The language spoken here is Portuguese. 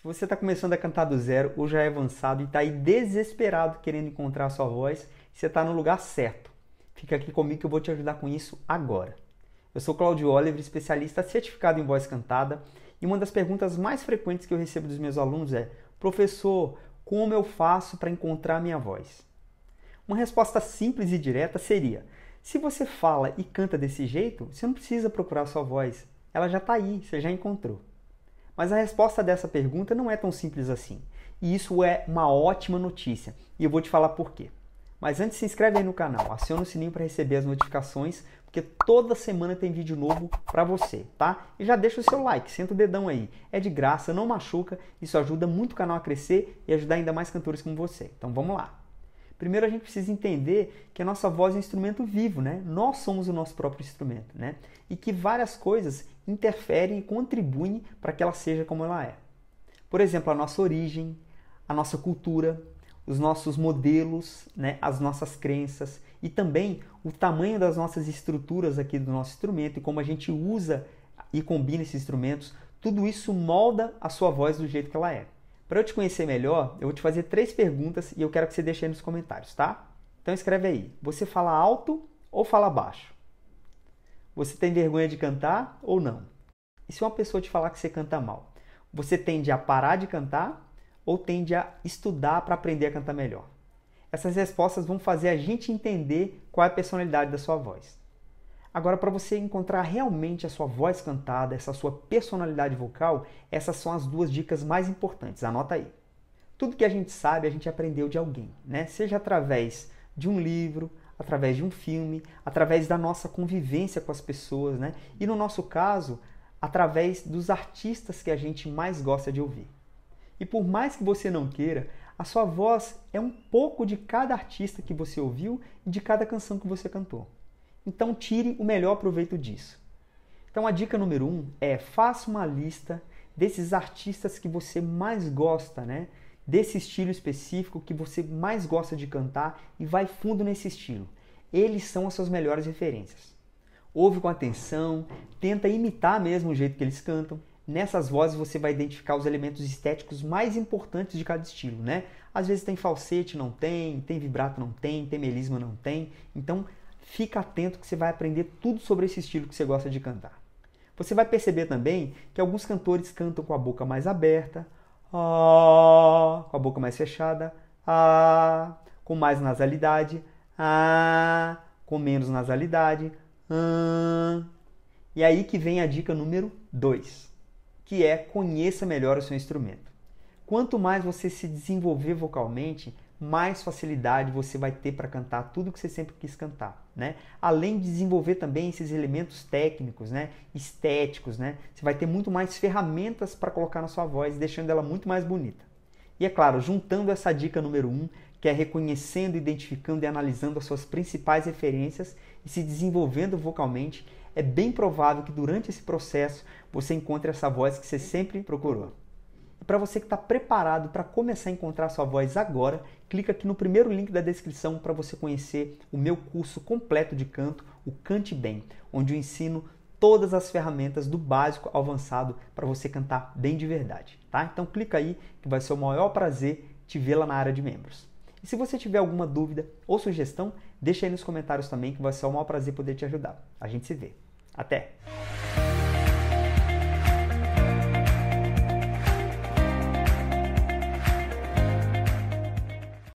Se você está começando a cantar do zero ou já é avançado e está aí desesperado querendo encontrar a sua voz, você está no lugar certo. Fica aqui comigo que eu vou te ajudar com isso agora. Eu sou Claudio Oliver, especialista certificado em voz cantada, e uma das perguntas mais frequentes que eu recebo dos meus alunos é: professor, como eu faço para encontrar minha voz? Uma resposta simples e direta seria: se você fala e canta desse jeito, você não precisa procurar sua voz, ela já está aí, você já encontrou. Mas a resposta dessa pergunta não é tão simples assim. E isso é uma ótima notícia. E eu vou te falar por quê. Mas antes se inscreve aí no canal, aciona o sininho para receber as notificações, porque toda semana tem vídeo novo para você, tá? E já deixa o seu like, senta o dedão aí. É de graça, não machuca, isso ajuda muito o canal a crescer e ajudar ainda mais cantores como você. Então vamos lá. Primeiro a gente precisa entender que a nossa voz é um instrumento vivo, né? Nós somos o nosso próprio instrumento, né? E que várias coisas interferem e contribuem para que ela seja como ela é. Por exemplo, a nossa origem, a nossa cultura, os nossos modelos, né, as nossas crenças e também o tamanho das nossas estruturas aqui do nosso instrumento e como a gente usa e combina esses instrumentos, tudo isso molda a sua voz do jeito que ela é. Para eu te conhecer melhor, eu vou te fazer três perguntas e eu quero que você deixe aí nos comentários, tá? Então escreve aí: você fala alto ou fala baixo? Você tem vergonha de cantar ou não? E se uma pessoa te falar que você canta mal, você tende a parar de cantar ou tende a estudar para aprender a cantar melhor? Essas respostas vão fazer a gente entender qual é a personalidade da sua voz. Agora, para você encontrar realmente a sua voz cantada, essa sua personalidade vocal, essas são as duas dicas mais importantes. Anota aí. Tudo que a gente sabe, a gente aprendeu de alguém, né? Seja através de um livro, através de um filme, através da nossa convivência com as pessoas, né? E no nosso caso, através dos artistas que a gente mais gosta de ouvir. E por mais que você não queira, a sua voz é um pouco de cada artista que você ouviu e de cada canção que você cantou. Então tire o melhor proveito disso. Então a dica número um é faça uma lista desses artistas que você mais gosta, né? Desse estilo específico que você mais gosta de cantar e vai fundo nesse estilo. Eles são as suas melhores referências. Ouve com atenção, tenta imitar mesmo o jeito que eles cantam. Nessas vozes você vai identificar os elementos estéticos mais importantes de cada estilo, né? Às vezes tem falsete, não tem, tem vibrato, não tem, tem melisma, não tem. Então fica atento que você vai aprender tudo sobre esse estilo que você gosta de cantar. Você vai perceber também que alguns cantores cantam com a boca mais aberta, ó, com a boca mais fechada, a, com mais nasalidade, a, com menos nasalidade, a. E aí que vem a dica número 2, que é conheça melhor o seu instrumento. Quanto mais você se desenvolver vocalmente, mais facilidade você vai ter para cantar tudo que você sempre quis cantar, né? Além de desenvolver também esses elementos técnicos, né? Estéticos, né? Você vai ter muito mais ferramentas para colocar na sua voz, deixando ela muito mais bonita. E é claro, juntando essa dica número um, que é reconhecendo, identificando e analisando as suas principais referências e se desenvolvendo vocalmente, é bem provável que durante esse processo você encontre essa voz que você sempre procurou. E para você que está preparado para começar a encontrar a sua voz agora, clica aqui no primeiro link da descrição para você conhecer o meu curso completo de canto, o Cante Bem, onde eu ensino todas as ferramentas do básico ao avançado para você cantar bem de verdade, tá? Então clica aí que vai ser o maior prazer te vê lá na área de membros. E se você tiver alguma dúvida ou sugestão, deixa aí nos comentários também que vai ser o maior prazer poder te ajudar. A gente se vê. Até!